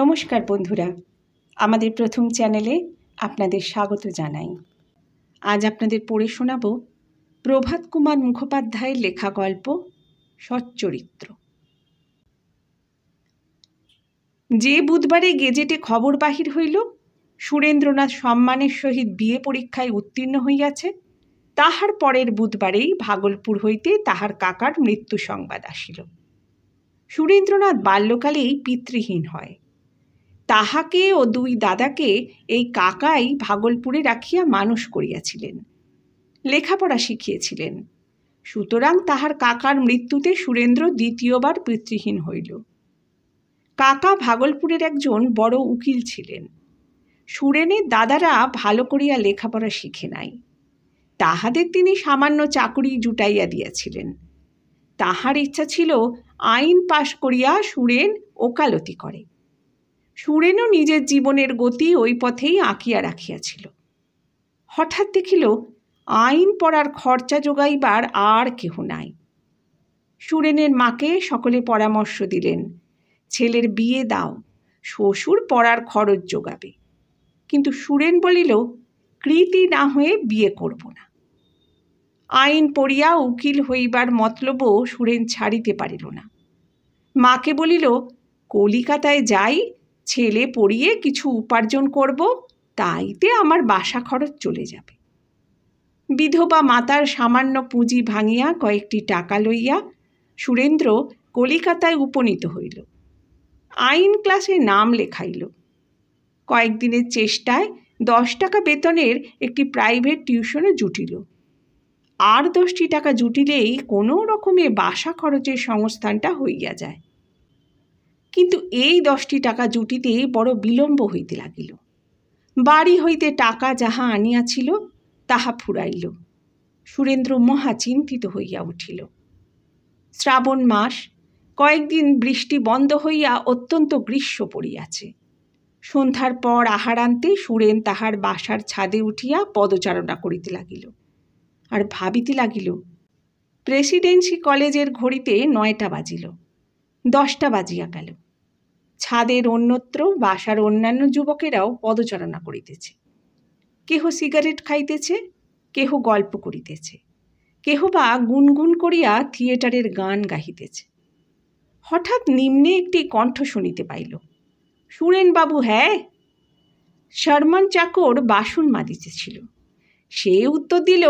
নমস্কার বন্ধুরা আমাদের প্রথম চ্যানেলে আপনাদের স্বাগত জানাই আজ আপনাদের পড়ে শোনাব প্রভাত কুমার মুখোপাধ্যায়ের লেখা গল্প সচ্চরিত্র যে বুধবারে গেজেটে খবর বাহির হইল সুরেন্দ্রনাথ সম্মানের সহিত বিয়ে পরীক্ষায় উত্তীর্ণ হইয়াছে তাহার পরের বুধবারেই ভাগলপুর হইতে তাহার কাকার মৃত্যু সংবাদ আসিল সুরেন্দ্রনাথ বাল্যকালেই পিতৃহীন হয় তাহাকে ও দুই দাদাকে এই কাকাই ভাগলপুরে রাখিয়া মানুষ করিয়াছিলেন লেখাপড়া শিখিয়েছিলেন সুতরাং তাহার কাকার মৃত্যুতে সুরেন্দ্র দ্বিতীয়বার পিতৃহীন হইল কাকা ভাগলপুরের একজন বড় উকিল ছিলেন সুরেনের দাদারা ভালো করিয়া লেখাপড়া শিখে নাই তাহাদের তিনি সামান্য চাকরি জুটাইয়া দিয়াছিলেন তাহার ইচ্ছা ছিল আইন পাশ করিয়া সুরেন ওকালতি করে সুরেনও নিজের জীবনের গতি ওই পথেই আঁকিয়া রাখিয়াছিল হঠাৎ দেখিল আইন পড়ার খরচা যোগাইবার আর কেহ নাই সুরেনের মাকে সকলে পরামর্শ দিলেন ছেলের বিয়ে দাও শ্বশুর পড়ার খরচ যোগাবে কিন্তু সুরেন বলিল কৃতি না হয়ে বিয়ে করব না আইন পড়িয়া উকিল হইবার মতলবও সুরেন ছাড়িতে পারিল না মাকে বলিল কলিকাতায় যাই ছেলে পড়িয়ে কিছু উপার্জন করব তাইতে আমার বাসা খরচ চলে যাবে বিধবা মাতার সামান্য পুঁজি ভাঙিয়া কয়েকটি টাকা লইয়া সুরেন্দ্র কলিকাতায় উপনীত হইল আইন ক্লাসে নাম লেখাইল কয়েকদিনের চেষ্টায় দশ টাকা বেতনের একটি প্রাইভেট টিউশনে জুটিল আর দশটি টাকা জুটিলেই কোনো রকমে বাসা খরচের সংস্থানটা হইয়া যায় কিন্তু এই দশটি টাকা জুটিতে বড় বিলম্ব হইতে লাগিল বাড়ি হইতে টাকা যাহা আনিয়াছিল তাহা ফুরাইল সুরেন্দ্র মহা চিন্তিত হইয়া উঠিল শ্রাবণ মাস কয়েকদিন বৃষ্টি বন্ধ হইয়া অত্যন্ত গ্রীষ্ম পড়িয়াছে সন্ধ্যার পর আহারান্তে সুরেন তাহার বাসার ছাদে উঠিয়া পদচারণা করিতে লাগিল আর ভাবিতে লাগিল প্রেসিডেন্সি কলেজের ঘড়িতে নয়টা বাজিল দশটা বাজিয়া গেল ছাদের অন্যত্র বাসার অন্যান্য যুবকেরাও পদচারণা করিতেছে কেহ সিগারেট খাইতেছে কেহ গল্প করিতেছে কেহ বা গুনগুন করিয়া থিয়েটারের গান গাহিতেছে হঠাৎ নিম্নে একটি কণ্ঠ শুনিতে পাইল সুরেনবাবু হ্যাঁ শর্মন চাকর বাসন মাদিতেছিল সে উত্তর দিল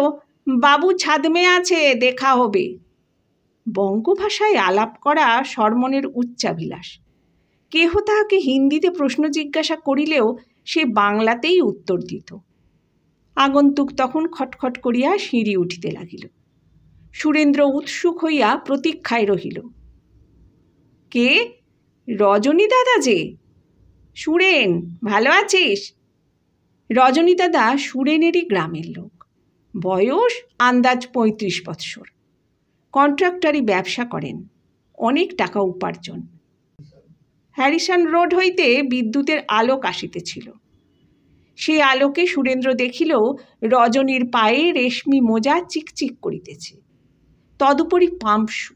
বাবু ছাদমে আছে দেখা হবে বঙ্গ ভাষায় আলাপ করা শর্মনের উচ্চাভিলাষ কেহ তাহাকে হিন্দিতে প্রশ্ন জিজ্ঞাসা করিলেও সে বাংলাতেই উত্তর দিত আগন্তুক তখন খটখট করিয়া সিঁড়ি উঠিতে লাগিল সুরেন্দ্র উৎসুক হইয়া প্রতীক্ষায় রহিল কে রজনী দাদা যে সুরেন ভালো আছিস রজনী দাদা সুরেনেরই গ্রামের লোক বয়স আন্দাজ পঁয়ত্রিশ বৎসর কন্ট্রাক্টারি ব্যবসা করেন অনেক টাকা উপার্জন হ্যারিসন রোড হইতে বিদ্যুতের আলোক আসিতেছিল সেই আলোকে সুরেন্দ্র দেখিল রজনীর পায়ে রেশমি মোজা চিকচিক করিতেছে তদুপরি পাম্পশু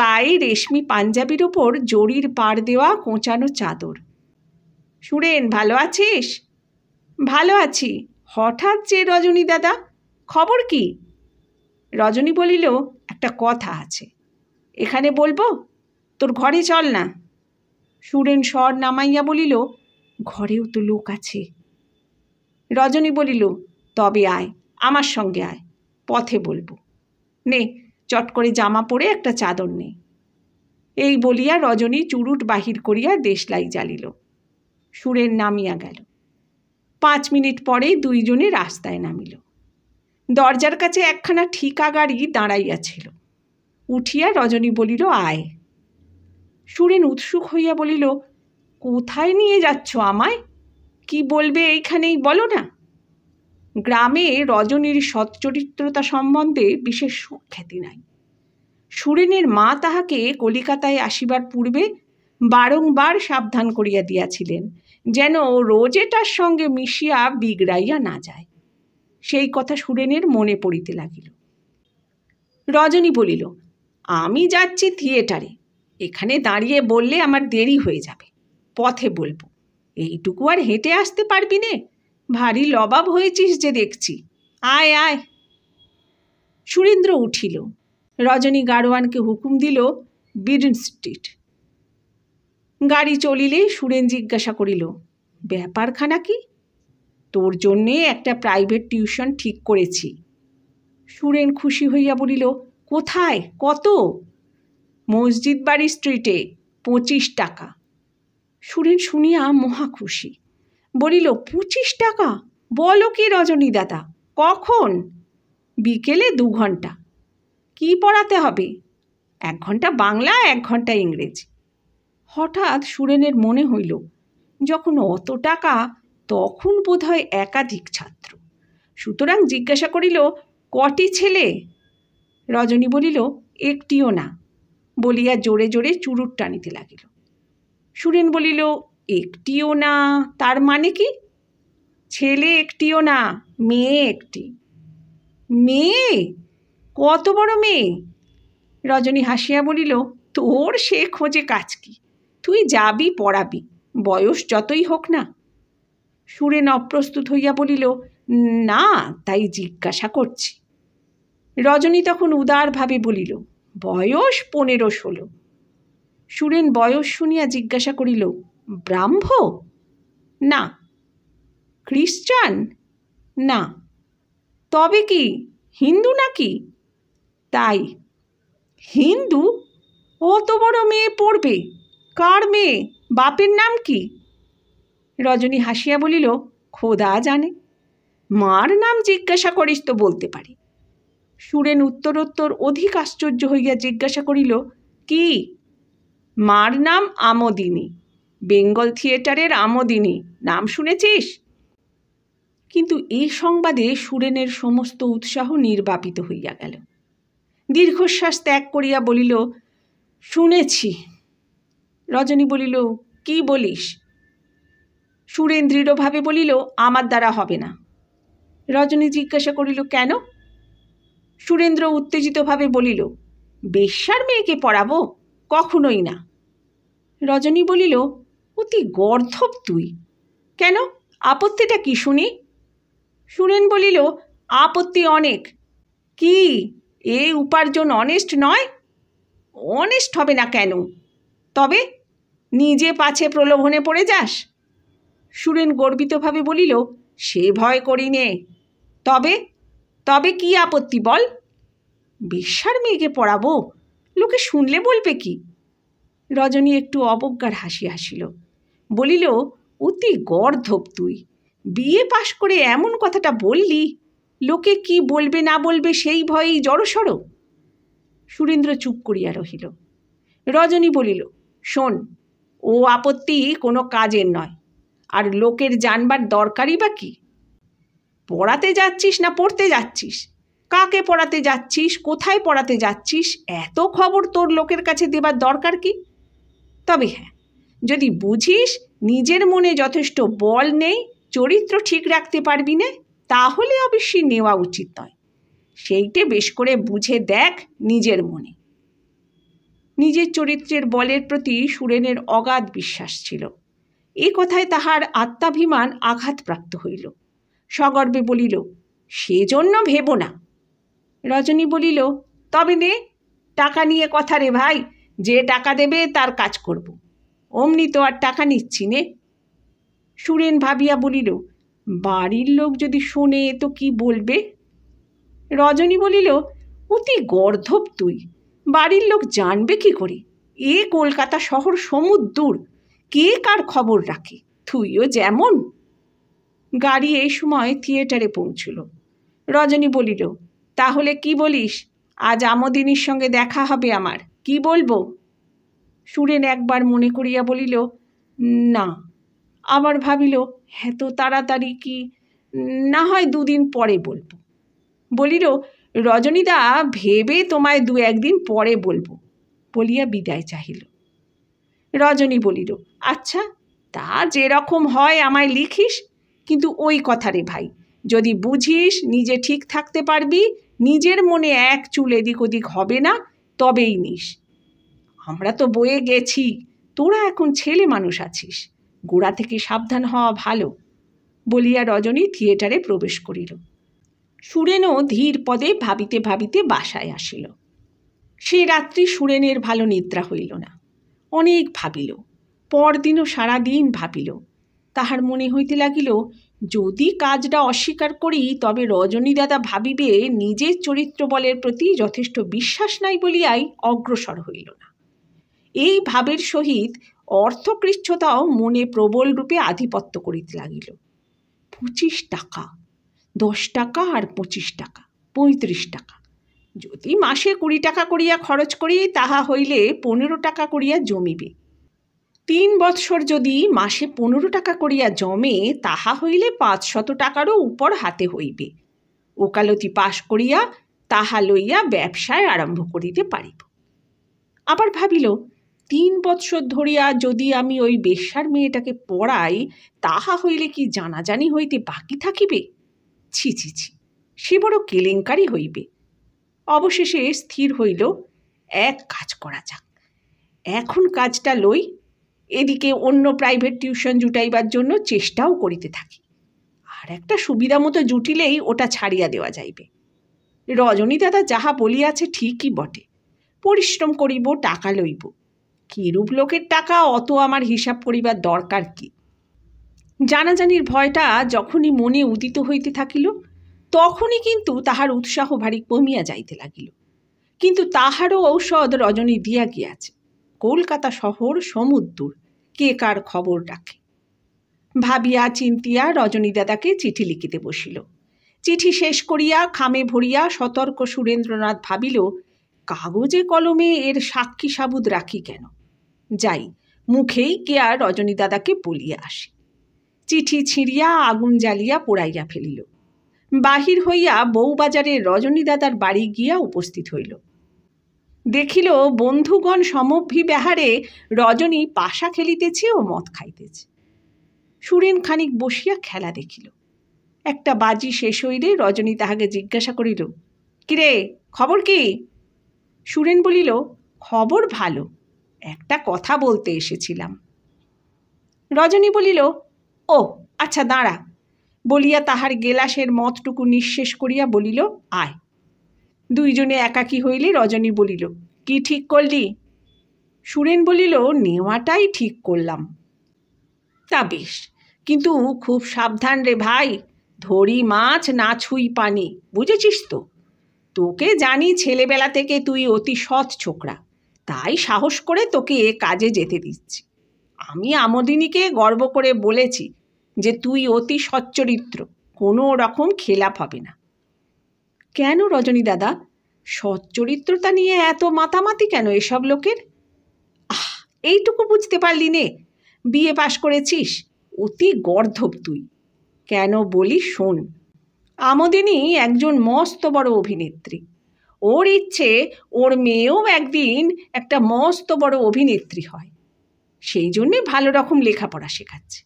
গায়ে রেশমি পাঞ্জাবির ওপর জরির পার দেওয়া কোঁচানো চাদর সুরেন ভালো আছিস ভালো আছি হঠাৎ যে রজনী দাদা খবর কি রজনী বলিল একটা কথা আছে এখানে বলবো তোর ঘরে চল না সুরেন স্বর নামাইয়া বলিল ঘরেও তো লোক আছে রজনী বলিল তবে আয় আমার সঙ্গে আয় পথে বলবো নে চট করে জামা পরে একটা চাদর নে এই বলিয়া রজনী চুরুট বাহির করিয়া দেশলাই জ্বালিল সুরের নামিয়া গেল পাঁচ মিনিট পরে দুইজনে রাস্তায় নামিল দরজার কাছে একখানা ঠিকা গাড়ি দাঁড়াইয়াছিল উঠিয়া রজনী বলিল আয় সুরেন উৎসুক হইয়া বলিল কোথায় নিয়ে যাচ্ছ আমায় কি বলবে এইখানেই বলো না গ্রামে রজনীর সচ্চরিত্রতা সম্বন্ধে বিশেষ সুখ্যাতি নাই সুরেনের মা তাহাকে কলিকাতায় আসিবার পূর্বে বারংবার সাবধান করিয়া দিয়াছিলেন যেন রোজেটার সঙ্গে মিশিয়া বিগড়াইয়া না যায় সেই কথা সুরেনের মনে পড়িতে লাগিল রজনী বলিল আমি যাচ্ছি থিয়েটারে এখানে দাঁড়িয়ে বললে আমার দেরি হয়ে যাবে পথে বলবো এইটুকু আর হেঁটে আসতে পারবি নে ভারী লবাব হয়েছিস যে দেখছি আয় আয় সুরেন্দ্র উঠিল রজনী গাড়োয়ানকে হুকুম দিল বিডন স্ট্রিট গাড়ি চলিলে সুরেন জিজ্ঞাসা করিল ব্যাপারখানা কি তোর জন্যে একটা প্রাইভেট টিউশন ঠিক করেছি সুরেন খুশি হইয়া বলিল কোথায় কত মসজিদ বাড়ি স্ট্রিটে পঁচিশ টাকা সুরেন শুনিয়া মহা খুশি বলিল পঁচিশ টাকা বলো কি রজনীদাতা কখন বিকেলে দু ঘন্টা কি পড়াতে হবে এক ঘন্টা বাংলা এক ঘন্টা ইংরেজি হঠাৎ সুরেনের মনে হইল যখন অত টাকা তখন হয় একাধিক ছাত্র সুতরাং জিজ্ঞাসা করিল কটি ছেলে রজনী বলিল একটিও না বলিয়া জোরে জোরে চুরুট টানিতে লাগিল সুরেন বলিল একটিও না তার মানে কি ছেলে একটিও না মেয়ে একটি মেয়ে কত বড় মেয়ে রজনী হাসিয়া বলিল তোর সে খোঁজে কাজ কি তুই যাবি পড়াবি বয়স যতই হোক না সুরেন অপ্রস্তুত হইয়া বলিল না তাই জিজ্ঞাসা করছি রজনী তখন উদারভাবে বলিল বয়স পনেরো ষোলো সুরেন বয়স শুনিয়া জিজ্ঞাসা করিল ব্রাহ্ম না খ্রিস্টান না তবে কি হিন্দু নাকি তাই হিন্দু অত বড় মেয়ে পড়বে কার মেয়ে বাপের নাম কি রজনী হাসিয়া বলিল খোদা জানে মার নাম জিজ্ঞাসা করিস তো বলতে পারি সুরেন উত্তরোত্তর অধিক আশ্চর্য হইয়া জিজ্ঞাসা করিল কি মার নাম আমোদিনী বেঙ্গল থিয়েটারের আমোদিনী নাম শুনেছিস কিন্তু এই সংবাদে সুরেনের সমস্ত উৎসাহ নির্বাপিত হইয়া গেল দীর্ঘশ্বাস ত্যাগ করিয়া বলিল শুনেছি রজনী বলিল কি বলিস সুরেন দৃঢ়ভাবে বলিল আমার দ্বারা হবে না রজনী জিজ্ঞাসা করিল কেন সুরেন্দ্র উত্তেজিতভাবে বলিল বেশ্যার মেয়েকে পড়াবো কখনোই না রজনী বলিল অতি গর্ধব তুই কেন আপত্তিটা কি শুনি সুরেন বলিল আপত্তি অনেক কি এ উপার্জন অনেস্ট নয় অনেস্ট হবে না কেন তবে নিজে পাছে প্রলোভনে পড়ে যাস সুরেন গর্বিতভাবে বলিল সে ভয় করি নে তবে তবে কি আপত্তি বল বেশ্যার মেয়েকে পড়াবো লোকে শুনলে বলবে কি রজনী একটু অবজ্ঞার হাসি হাসিল বলিল অতি গর্ধব তুই বিয়ে পাশ করে এমন কথাটা বললি লোকে কি বলবে না বলবে সেই ভয়েই জড়সড় সুরেন্দ্র চুপ করিয়া রহিল রজনী বলিল শোন ও আপত্তি কোনো কাজের নয় আর লোকের জানবার দরকারই বা কী পড়াতে যাচ্ছিস না পড়তে যাচ্ছিস কাকে পড়াতে যাচ্ছিস কোথায় পড়াতে যাচ্ছিস এত খবর তোর লোকের কাছে দেবার দরকার কি তবে হ্যাঁ যদি বুঝিস নিজের মনে যথেষ্ট বল নেই চরিত্র ঠিক রাখতে পারবি না তাহলে অবশ্যই নেওয়া উচিত নয় সেইটে বেশ করে বুঝে দেখ নিজের মনে নিজের চরিত্রের বলের প্রতি সুরেনের অগাধ বিশ্বাস ছিল এ কথায় তাহার আত্মাভিমান আঘাতপ্রাপ্ত হইল সগর্বে বলিল সেজন্য ভেব না রজনী বলিল তবে নে টাকা নিয়ে কথা রে ভাই যে টাকা দেবে তার কাজ করব অমনি তো আর টাকা নিচ্ছি নে সুরেন ভাবিয়া বলিল বাড়ির লোক যদি শোনে তো কি বলবে রজনী বলিল অতি গর্ধব তুই বাড়ির লোক জানবে কি করে এ কলকাতা শহর সমুদ্র কে কার খবর রাখে তুইও যেমন গাড়ি এই সময় থিয়েটারে পৌঁছল রজনী বলিল তাহলে কি বলিস আজ আমদিনীর সঙ্গে দেখা হবে আমার কি বলবো সুরেন একবার মনে করিয়া বলিল না আবার ভাবিল এত তাড়াতাড়ি কি না হয় দুদিন পরে বলবো বলিল রজনীদা ভেবে তোমায় দু একদিন পরে বলবো বলিয়া বিদায় চাহিল রজনী বলিল আচ্ছা তা যেরকম হয় আমায় লিখিস কিন্তু ওই কথা রে ভাই যদি বুঝিস নিজে ঠিক থাকতে পারবি নিজের মনে এক চুল এদিক ওদিক হবে না তবেই নিস আমরা তো বয়ে গেছি তোরা এখন ছেলে মানুষ আছিস গোড়া থেকে সাবধান হওয়া ভালো বলিয়া রজনী থিয়েটারে প্রবেশ করিল সুরেনও ধীর পদে ভাবিতে ভাবিতে বাসায় আসিল সে রাত্রি সুরেনের ভালো নিদ্রা হইল না অনেক ভাবিল পরদিনও সারাদিন ভাবিল তাহার মনে হইতে লাগিল যদি কাজটা অস্বীকার করি তবে রজনীদাদা ভাবিবে নিজের চরিত্র বলের প্রতি যথেষ্ট বিশ্বাস নাই বলিয়াই অগ্রসর হইল না এই ভাবের সহিত অর্থকৃচ্ছতাও মনে প্রবল রূপে আধিপত্য করিতে লাগিল পঁচিশ টাকা দশ টাকা আর পঁচিশ টাকা পঁয়ত্রিশ টাকা যদি মাসে কুড়ি টাকা করিয়া খরচ করি তাহা হইলে পনেরো টাকা করিয়া জমিবে তিন বৎসর যদি মাসে পনেরো টাকা করিয়া জমে তাহা হইলে পাঁচ শত টাকারও উপর হাতে হইবে ওকালতি পাশ করিয়া তাহা লইয়া ব্যবসায় আরম্ভ করিতে পারিব আবার ভাবিল তিন বৎসর ধরিয়া যদি আমি ওই বেশ্যার মেয়েটাকে পড়াই তাহা হইলে কি জানাজানি হইতে বাকি থাকিবে ছি ছি ছি সে বড় কেলেঙ্কারি হইবে অবশেষে স্থির হইল এক কাজ করা যাক এখন কাজটা লই এদিকে অন্য প্রাইভেট টিউশন জুটাইবার জন্য চেষ্টাও করিতে থাকি আর একটা সুবিধা মতো জুটিলেই ওটা ছাড়িয়া দেওয়া যাইবে রজনী দাদা যাহা বলিয়াছে ঠিকই বটে পরিশ্রম করিব টাকা লইব কিরূপ লোকের টাকা অত আমার হিসাব করিবার দরকার কি জানাজানির ভয়টা যখনই মনে উদিত হইতে থাকিল তখনই কিন্তু তাহার উৎসাহ ভারী কমিয়া যাইতে লাগিল কিন্তু তাহারও ঔষধ রজনী দিয়া গিয়াছে কলকাতা শহর সমুদ্র কে কার খবর রাখে ভাবিয়া চিন্তিয়া রজনীদাদাকে চিঠি লিখিতে বসিল চিঠি শেষ করিয়া খামে ভরিয়া সতর্ক সুরেন্দ্রনাথ ভাবিল কাগজে কলমে এর সাক্ষী সাবুদ রাখি কেন যাই মুখেই কে আর রজনীদাদাকে বলিয়া আসি চিঠি ছিঁড়িয়া আগুন জ্বালিয়া পোড়াইয়া ফেলিল বাহির হইয়া বউবাজারে রজনীদাদার বাড়ি গিয়া উপস্থিত হইল দেখিল বন্ধুগণ সমভিব্যাহারে রজনী পাশা খেলিতেছে ও মদ খাইতেছে সুরেন খানিক বসিয়া খেলা দেখিল একটা বাজি শেষ হইলে রজনী তাহাকে জিজ্ঞাসা করিল কিরে খবর কি সুরেন বলিল খবর ভালো একটা কথা বলতে এসেছিলাম রজনী বলিল ও আচ্ছা দাঁড়া বলিয়া তাহার গেলাসের মতটুকু নিঃশেষ করিয়া বলিল আয় দুইজনে একাকী হইলে রজনী বলিল কি ঠিক করলি সুরেন বলিল নেওয়াটাই ঠিক করলাম তা বেশ কিন্তু খুব সাবধান রে ভাই ধরি মাছ না ছুঁই পানি বুঝেছিস তো তোকে জানি ছেলেবেলা থেকে তুই অতি সৎ ছোকরা তাই সাহস করে তোকে এ কাজে যেতে দিচ্ছি আমি আমোদিনীকে গর্ব করে বলেছি যে তুই অতি সচ্চরিত্র কোনো রকম খেলাপ হবে না কেন রজনী দাদা সচ্চরিত্রতা নিয়ে এত মাতামাতি কেন এসব লোকের আহ এইটুকু বুঝতে পারলি নে বিয়ে পাশ করেছিস অতি গর্ধব তুই কেন বলি শোন আমোদিনী একজন মস্ত বড় অভিনেত্রী ওর ইচ্ছে ওর মেয়েও একদিন একটা মস্ত বড় অভিনেত্রী হয় সেই জন্যে ভালো রকম লেখাপড়া শেখাচ্ছে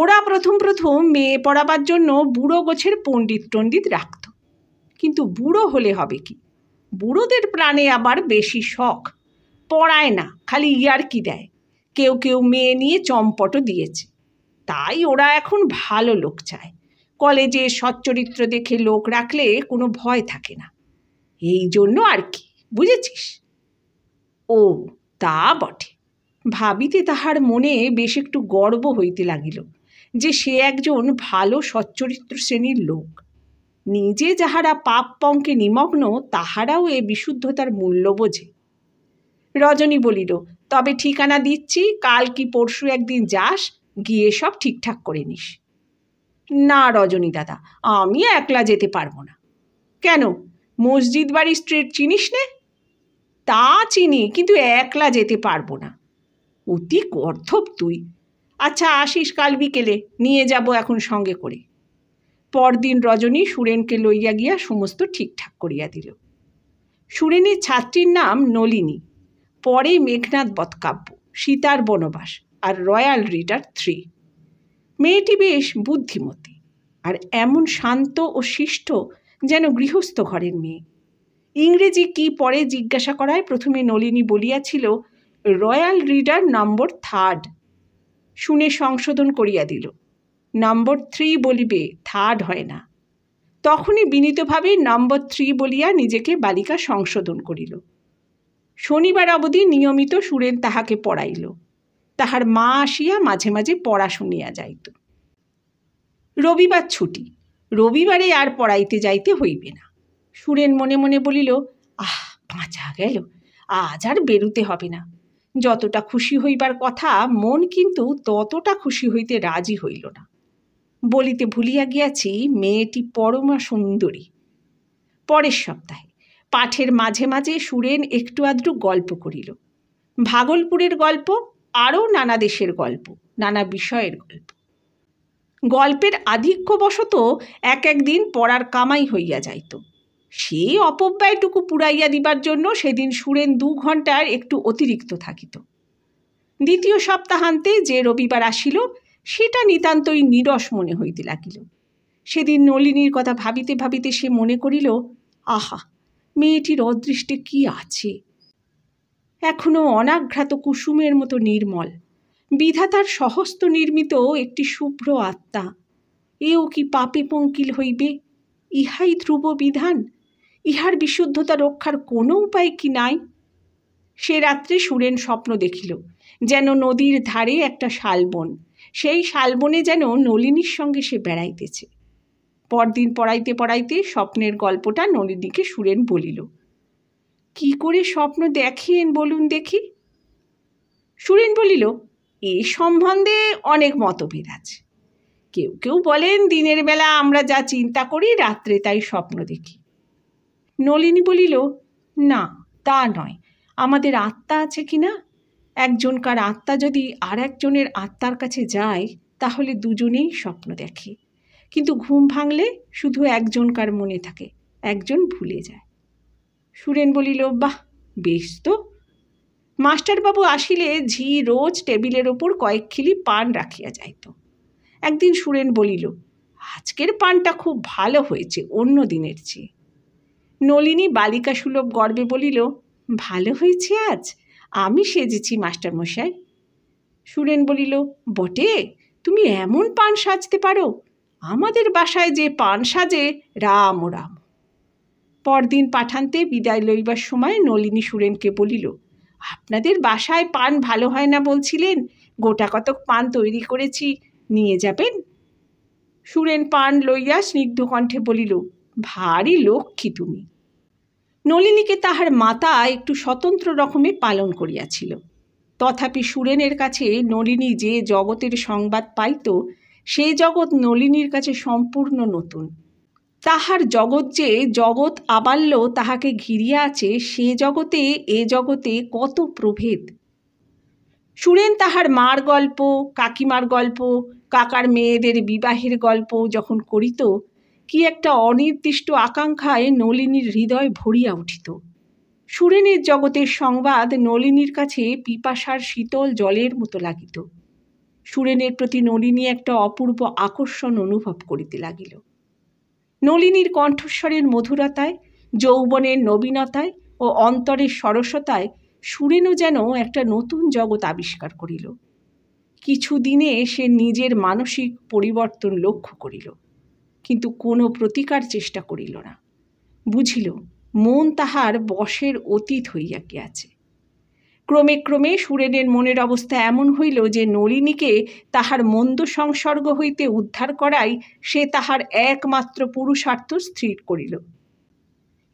ওরা প্রথম প্রথম মেয়ে পড়াবার জন্য বুড়ো গোছের পণ্ডিত টণ্ডিত রাখত কিন্তু বুড়ো হলে হবে কি বুড়োদের প্রাণে আবার বেশি শখ পড়ায় না খালি ইয়ারকি দেয় কেউ কেউ মেয়ে নিয়ে চম্পটও দিয়েছে তাই ওরা এখন ভালো লোক চায় কলেজে সচ্চরিত্র দেখে লোক রাখলে কোনো ভয় থাকে না এই জন্য আর কি বুঝেছিস ও তা বটে ভাবিতে তাহার মনে বেশ একটু গর্ব হইতে লাগিল যে সে একজন ভালো সচ্চরিত্র শ্রেণীর লোক নিজে যাহারা পাপ পঙ্কে নিমগ্ন তাহারাও এ বিশুদ্ধতার মূল্য বোঝে রজনী বলিল তবে ঠিকানা দিচ্ছি কাল কি পরশু একদিন যাস গিয়ে সব ঠিকঠাক করে নিস না রজনী দাদা আমি একলা যেতে পারবো না কেন মসজিদ বাড়ি স্ট্রিট চিনিস নে তা চিনি কিন্তু একলা যেতে পারবো না অতি কর্ধব তুই আচ্ছা আসিস কাল বিকেলে নিয়ে যাব এখন সঙ্গে করে পরদিন রজনী সুরেনকে লইয়া গিয়া সমস্ত ঠিকঠাক করিয়া দিল সুরেনের ছাত্রীর নাম নলিনী পরে মেঘনাথ বৎকাব্য সীতার বনবাস আর রয়্যাল রিডার থ্রি মেয়েটি বেশ বুদ্ধিমতী আর এমন শান্ত ও শিষ্ট যেন গৃহস্থ ঘরের মেয়ে ইংরেজি কি পরে জিজ্ঞাসা করায় প্রথমে নলিনী বলিয়াছিল রয়্যাল রিডার নম্বর থার্ড শুনে সংশোধন করিয়া দিল নম্বর থ্রি বলিবে থার্ড হয় না তখনই বিনীতভাবে নম্বর থ্রি বলিয়া নিজেকে বালিকা সংশোধন করিল শনিবার অবধি নিয়মিত সুরেন তাহাকে পড়াইল তাহার মা আসিয়া মাঝে মাঝে পড়া শুনিয়া যাইত রবিবার ছুটি রবিবারে আর পড়াইতে যাইতে হইবে না সুরেন মনে মনে বলিল আহ বাঁচা গেল আজ আর বেরুতে হবে না যতটা খুশি হইবার কথা মন কিন্তু ততটা খুশি হইতে রাজি হইল না বলিতে ভুলিয়া গিয়াছি মেয়েটি পরমা সুন্দরী পরের সপ্তাহে পাঠের মাঝে মাঝে সুরেন একটু আধটু গল্প করিল ভাগলপুরের গল্প আরও নানা দেশের গল্প নানা বিষয়ের গল্প গল্পের আধিক্যবশত এক একদিন পড়ার কামাই হইয়া যাইত সেই অপব্যয়টুকু পুরাইয়া দিবার জন্য সেদিন সুরেন দু ঘন্টার একটু অতিরিক্ত থাকিত দ্বিতীয় সপ্তাহান্তে যে রবিবার আসিল সেটা নিতান্তই নিরস মনে হইতে লাগিল সেদিন নলিনীর কথা ভাবিতে ভাবিতে সে মনে করিল আহা মেয়েটির অদৃষ্টে কি আছে এখনও অনাঘ্রাত কুসুমের মতো নির্মল বিধাতার সহস্ত নির্মিত একটি শুভ্র আত্মা এও কি পাপে পঙ্কিল হইবে ইহাই ধ্রুব বিধান ইহার বিশুদ্ধতা রক্ষার কোনো উপায় কি নাই সে রাত্রে সুরেন স্বপ্ন দেখিল যেন নদীর ধারে একটা শালবন সেই শালবনে যেন নলিনীর সঙ্গে সে বেড়াইতেছে পরদিন পড়াইতে পড়াইতে স্বপ্নের গল্পটা নলিনীকে সুরেন বলিল কি করে স্বপ্ন দেখেন বলুন দেখি সুরেন বলিল এ সম্বন্ধে অনেক মতভেদ আছে কেউ কেউ বলেন দিনের বেলা আমরা যা চিন্তা করি রাত্রে তাই স্বপ্ন দেখি নলিনী বলিল না তা নয় আমাদের আত্মা আছে কি না একজনকার আত্মা যদি আর একজনের আত্মার কাছে যায় তাহলে দুজনেই স্বপ্ন দেখে কিন্তু ঘুম ভাঙলে শুধু একজনকার মনে থাকে একজন ভুলে যায় সুরেন বলিল বাহ বেশ তো মাস্টারবাবু আসিলে ঝি রোজ টেবিলের ওপর কয়েকখিলি পান রাখিয়া যাইত একদিন সুরেন বলিল আজকের পানটা খুব ভালো হয়েছে অন্য দিনের চেয়ে নলিনী বালিকা সুলভ গর্বে বলিল ভালো হয়েছে আজ আমি সেজেছি মাস্টারমশাই সুরেন বলিল বটে তুমি এমন পান সাজতে পারো আমাদের বাসায় যে পান সাজে রাম রাম পরদিন পাঠানতে বিদায় লইবার সময় নলিনী সুরেনকে বলিল আপনাদের বাসায় পান ভালো হয় না বলছিলেন গোটা কতক পান তৈরি করেছি নিয়ে যাবেন সুরেন পান লইয়া স্নিগ্ধ কণ্ঠে বলিল ভারী লক্ষ্মী তুমি নলিনীকে তাহার মাতা একটু স্বতন্ত্র রকমে পালন করিয়াছিল তথাপি সুরেনের কাছে নলিনী যে জগতের সংবাদ পাইত সে জগৎ নলিনীর কাছে সম্পূর্ণ নতুন তাহার জগৎ যে জগৎ আবাল্য তাহাকে ঘিরিয়া আছে সে জগতে এ জগতে কত প্রভেদ সুরেন তাহার মার গল্প কাকিমার গল্প কাকার মেয়েদের বিবাহের গল্প যখন করিত কি একটা অনির্দিষ্ট আকাঙ্ক্ষায় নলিনীর হৃদয় ভরিয়া উঠিত সুরেনের জগতের সংবাদ নলিনীর কাছে পিপাসার শীতল জলের মতো লাগিত সুরেনের প্রতি নলিনী একটা অপূর্ব আকর্ষণ অনুভব করিতে লাগিল নলিনীর কণ্ঠস্বরের মধুরতায় যৌবনের নবীনতায় ও অন্তরের সরসতায় সুরেনও যেন একটা নতুন জগৎ আবিষ্কার করিল কিছুদিনে সে নিজের মানসিক পরিবর্তন লক্ষ্য করিল কিন্তু কোনো প্রতিকার চেষ্টা করিল না বুঝিল মন তাহার বশের অতীত হইয়া গিয়াছে ক্রমে ক্রমে সুরেনের মনের অবস্থা এমন হইল যে নলিনীকে তাহার মন্দ সংসর্গ হইতে উদ্ধার করাই সে তাহার একমাত্র পুরুষার্থ স্থির করিল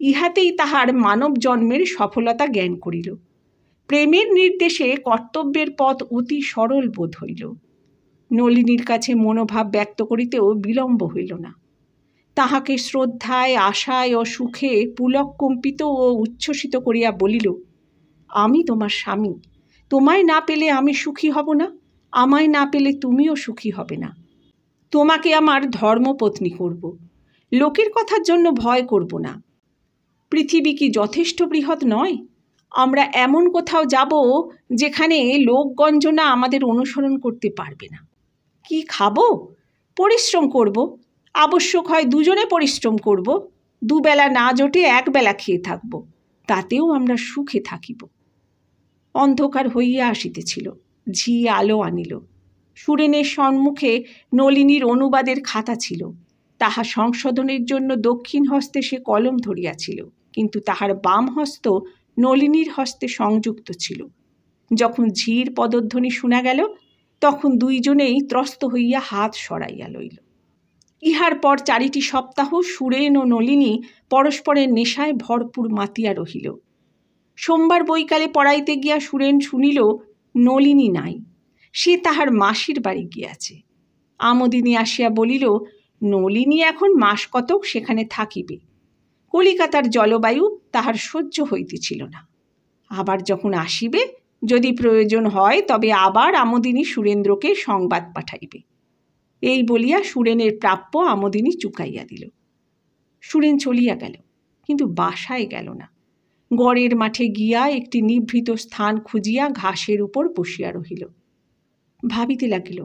ইহাতেই তাহার মানব জন্মের সফলতা জ্ঞান করিল প্রেমের নির্দেশে কর্তব্যের পথ অতি সরল বোধ হইল নলিনীর কাছে মনোভাব ব্যক্ত করিতেও বিলম্ব হইল না তাহাকে শ্রদ্ধায় আশায় ও সুখে পুলক কম্পিত ও উচ্ছ্বসিত করিয়া বলিল আমি তোমার স্বামী তোমায় না পেলে আমি সুখী হব না আমায় না পেলে তুমিও সুখী হবে না তোমাকে আমার ধর্মপত্নী করব লোকের কথার জন্য ভয় করব না পৃথিবী কি যথেষ্ট বৃহৎ নয় আমরা এমন কোথাও যাব যেখানে লোকগঞ্জনা আমাদের অনুসরণ করতে পারবে না কি খাবো পরিশ্রম করব আবশ্যক হয় দুজনে পরিশ্রম করব দুবেলা না জোটে একবেলা খেয়ে থাকব তাতেও আমরা সুখে থাকিব অন্ধকার হইয়া আসিতেছিল ঝি আলো আনিল সুরেনের সম্মুখে নলিনীর অনুবাদের খাতা ছিল তাহা সংশোধনের জন্য দক্ষিণ হস্তে সে কলম ধরিয়াছিল কিন্তু তাহার বাম হস্ত নলিনীর হস্তে সংযুক্ত ছিল যখন ঝির পদধ্বনি শোনা গেল তখন দুইজনেই ত্রস্ত হইয়া হাত সরাইয়া লইল ইহার পর চারিটি সপ্তাহ সুরেন ও নলিনী পরস্পরের নেশায় ভরপুর মাতিয়া রহিল সোমবার বৈকালে পড়াইতে গিয়া সুরেন শুনিল নলিনী নাই সে তাহার মাসির বাড়ি গিয়াছে আমোদিনী আসিয়া বলিল নলিনী এখন মাস কতক সেখানে থাকিবে কলিকাতার জলবায়ু তাহার সহ্য হইতেছিল না আবার যখন আসিবে যদি প্রয়োজন হয় তবে আবার আমোদিনী সুরেন্দ্রকে সংবাদ পাঠাইবে এই বলিয়া সুরেনের প্রাপ্য আমোদিনী চুকাইয়া দিল সুরেন চলিয়া গেল কিন্তু বাসায় গেল না গড়ের মাঠে গিয়া একটি নিভৃত স্থান খুঁজিয়া ঘাসের উপর বসিয়া রহিল ভাবিতে লাগিল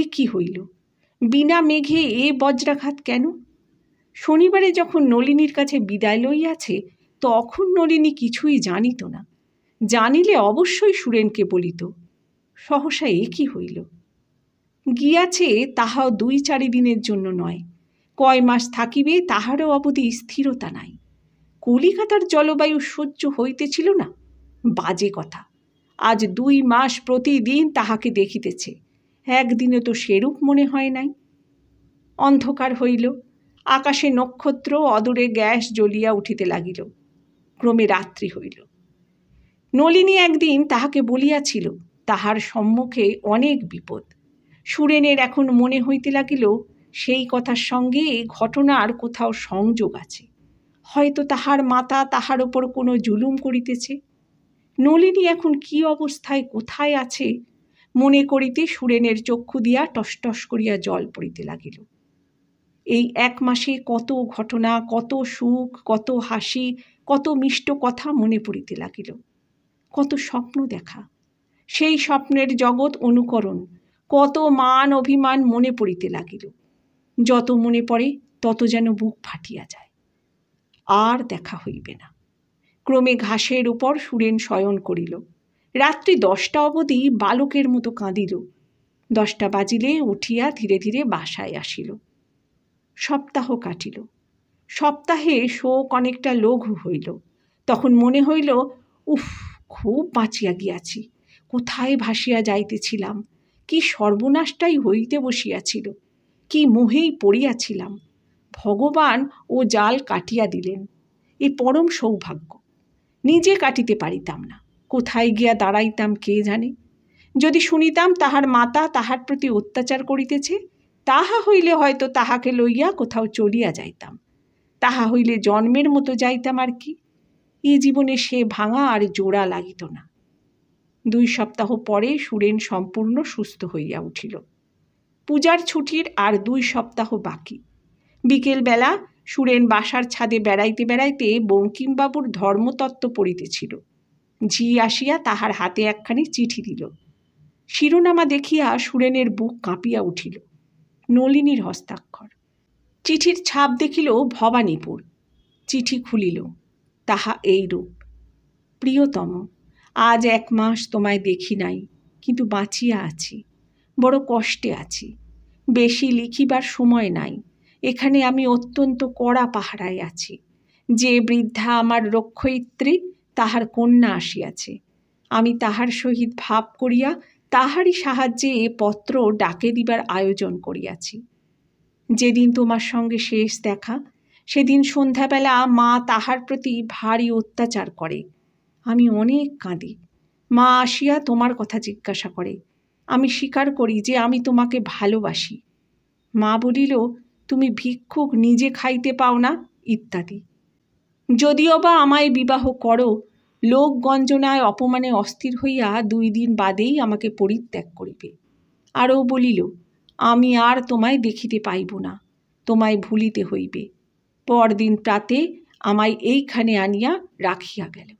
এ কি হইল বিনা মেঘে এ বজ্রাঘাত কেন শনিবারে যখন নলিনীর কাছে বিদায় লইয়াছে তখন নলিনী কিছুই জানিত না জানিলে অবশ্যই সুরেনকে বলিত সহসা এ কি হইল গিয়াছে তাহাও দুই চারি দিনের জন্য নয় কয় মাস থাকিবে তাহারও অবধি স্থিরতা নাই কলিকাতার জলবায়ু সহ্য হইতেছিল না বাজে কথা আজ দুই মাস প্রতিদিন তাহাকে দেখিতেছে একদিনে তো সেরূপ মনে হয় নাই অন্ধকার হইল আকাশে নক্ষত্র অদূরে গ্যাস জ্বলিয়া উঠিতে লাগিল ক্রমে রাত্রি হইল নলিনী একদিন তাহাকে বলিয়াছিল তাহার সম্মুখে অনেক বিপদ সুরেনের এখন মনে হইতে লাগিল সেই কথার সঙ্গে ঘটনার কোথাও সংযোগ আছে হয়তো তাহার মাতা তাহার ওপর কোনো জুলুম করিতেছে নলিনী এখন কি অবস্থায় কোথায় আছে মনে করিতে সুরেনের চক্ষু দিয়া টসটস করিয়া জল পড়িতে লাগিল এই এক মাসে কত ঘটনা কত সুখ কত হাসি কত মিষ্ট কথা মনে পড়িতে লাগিল কত স্বপ্ন দেখা সেই স্বপ্নের জগৎ অনুকরণ কত মান অভিমান মনে পড়িতে লাগিল যত মনে পড়ে তত যেন বুক ফাটিয়া যায় আর দেখা হইবে না ক্রমে ঘাসের উপর সুরেন শয়ন করিল রাত্রি দশটা অবধি বালকের মতো কাঁদিল দশটা বাজিলে উঠিয়া ধীরে ধীরে বাসায় আসিল সপ্তাহ কাটিল সপ্তাহে শোক অনেকটা লঘু হইল তখন মনে হইল উফ খুব বাঁচিয়া গিয়াছি কোথায় ভাসিয়া যাইতেছিলাম কি সর্বনাশটাই হইতে বসিয়াছিল কি মোহেই পড়িয়াছিলাম ভগবান ও জাল কাটিয়া দিলেন এ পরম সৌভাগ্য নিজে কাটিতে পারিতাম না কোথায় গিয়া দাঁড়াইতাম কে জানে যদি শুনিতাম তাহার মাতা তাহার প্রতি অত্যাচার করিতেছে তাহা হইলে হয়তো তাহাকে লইয়া কোথাও চলিয়া যাইতাম তাহা হইলে জন্মের মতো যাইতাম আর কি এ জীবনে সে ভাঙা আর জোড়া লাগিত না দুই সপ্তাহ পরে সুরেন সম্পূর্ণ সুস্থ হইয়া উঠিল পূজার ছুটির আর দুই সপ্তাহ বাকি বিকেলবেলা সুরেন বাসার ছাদে বেড়াইতে বেড়াইতে বঙ্কিমবাবুর ধর্মতত্ত্ব পড়িতেছিল ঝি আসিয়া তাহার হাতে একখানি চিঠি দিল শিরোনামা দেখিয়া সুরেনের বুক কাঁপিয়া উঠিল নলিনীর হস্তাক্ষর চিঠির ছাপ দেখিল ভবানীপুর চিঠি খুলিল তাহা এইরূপ প্রিয়তম আজ এক মাস তোমায় দেখি নাই কিন্তু বাঁচিয়া আছি বড় কষ্টে আছি বেশি লিখিবার সময় নাই এখানে আমি অত্যন্ত কড়া পাহারায় আছি যে বৃদ্ধা আমার রক্ষয়িত্রী তাহার কন্যা আসিয়াছে আমি তাহার সহিত ভাব করিয়া তাহারই সাহায্যে এ পত্র ডাকে দিবার আয়োজন করিয়াছি যেদিন তোমার সঙ্গে শেষ দেখা সেদিন সন্ধ্যাবেলা মা তাহার প্রতি ভারী অত্যাচার করে আমি অনেক কাঁদি মা আসিয়া তোমার কথা জিজ্ঞাসা করে আমি স্বীকার করি যে আমি তোমাকে ভালোবাসি মা বলিল তুমি ভিক্ষুক নিজে খাইতে পাও না ইত্যাদি যদিও বা আমায় বিবাহ করো লোক গঞ্জনায় অপমানে অস্থির হইয়া দুই দিন বাদেই আমাকে পরিত্যাগ করিবে আরও বলিল আমি আর তোমায় দেখিতে পাইব না তোমায় ভুলিতে হইবে পরদিন প্রাতে আমায় এইখানে আনিয়া রাখিয়া গেল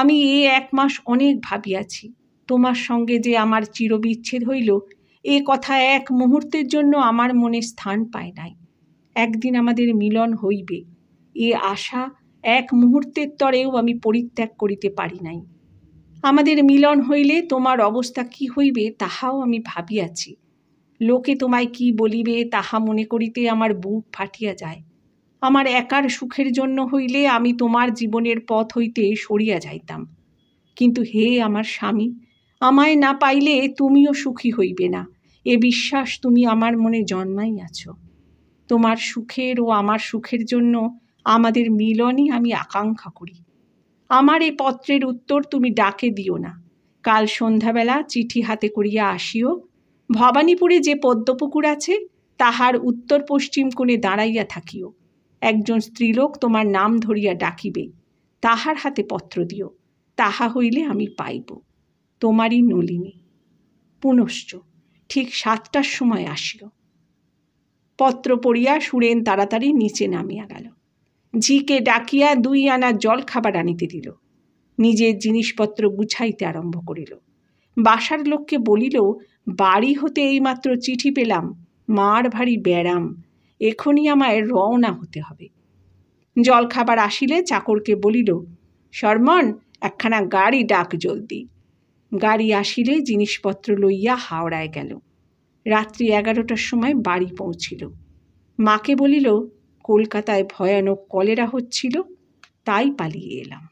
আমি এ এক মাস অনেক ভাবিয়াছি তোমার সঙ্গে যে আমার চিরবিচ্ছেদ হইল এ কথা এক মুহূর্তের জন্য আমার মনে স্থান পায় নাই একদিন আমাদের মিলন হইবে এ আশা এক মুহূর্তের তরেও আমি পরিত্যাগ করিতে পারি নাই আমাদের মিলন হইলে তোমার অবস্থা কি হইবে তাহাও আমি ভাবিয়াছি লোকে তোমায় কি বলিবে তাহা মনে করিতে আমার বুক ফাটিয়া যায় আমার একার সুখের জন্য হইলে আমি তোমার জীবনের পথ হইতে সরিয়া যাইতাম কিন্তু হে আমার স্বামী আমায় না পাইলে তুমিও সুখী হইবে না এ বিশ্বাস তুমি আমার মনে জন্মাই আছো তোমার সুখের ও আমার সুখের জন্য আমাদের মিলনই আমি আকাঙ্ক্ষা করি আমার এ পত্রের উত্তর তুমি ডাকে দিও না কাল সন্ধ্যাবেলা চিঠি হাতে করিয়া আসিও ভবানীপুরে যে পদ্মপুকুর আছে তাহার উত্তর পশ্চিম কোণে দাঁড়াইয়া থাকিও একজন স্ত্রীলোক তোমার নাম ধরিয়া ডাকিবে তাহার হাতে পত্র দিও তাহা হইলে আমি পাইব তোমারই নলিনী পুনশ্চ ঠিক সাতটার সময় আসিও পত্র পড়িয়া সুরেন তাড়াতাড়ি নিচে নামিয়া গেল জিকে ডাকিয়া দুই আনা জল খাবার আনিতে দিল নিজের জিনিসপত্র গুছাইতে আরম্ভ করিল বাসার লোককে বলিল বাড়ি হতে এইমাত্র চিঠি পেলাম মার ভারী ব্যারাম এখনই আমায় রওনা হতে হবে জল খাবার আসিলে চাকরকে বলিল শর্মন একখানা গাড়ি ডাক জলদি গাড়ি আসিলে জিনিসপত্র লইয়া হাওড়ায় গেল রাত্রি এগারোটার সময় বাড়ি পৌঁছিল মাকে বলিল কলকাতায় ভয়ানক কলেরা হচ্ছিল তাই পালিয়ে এলাম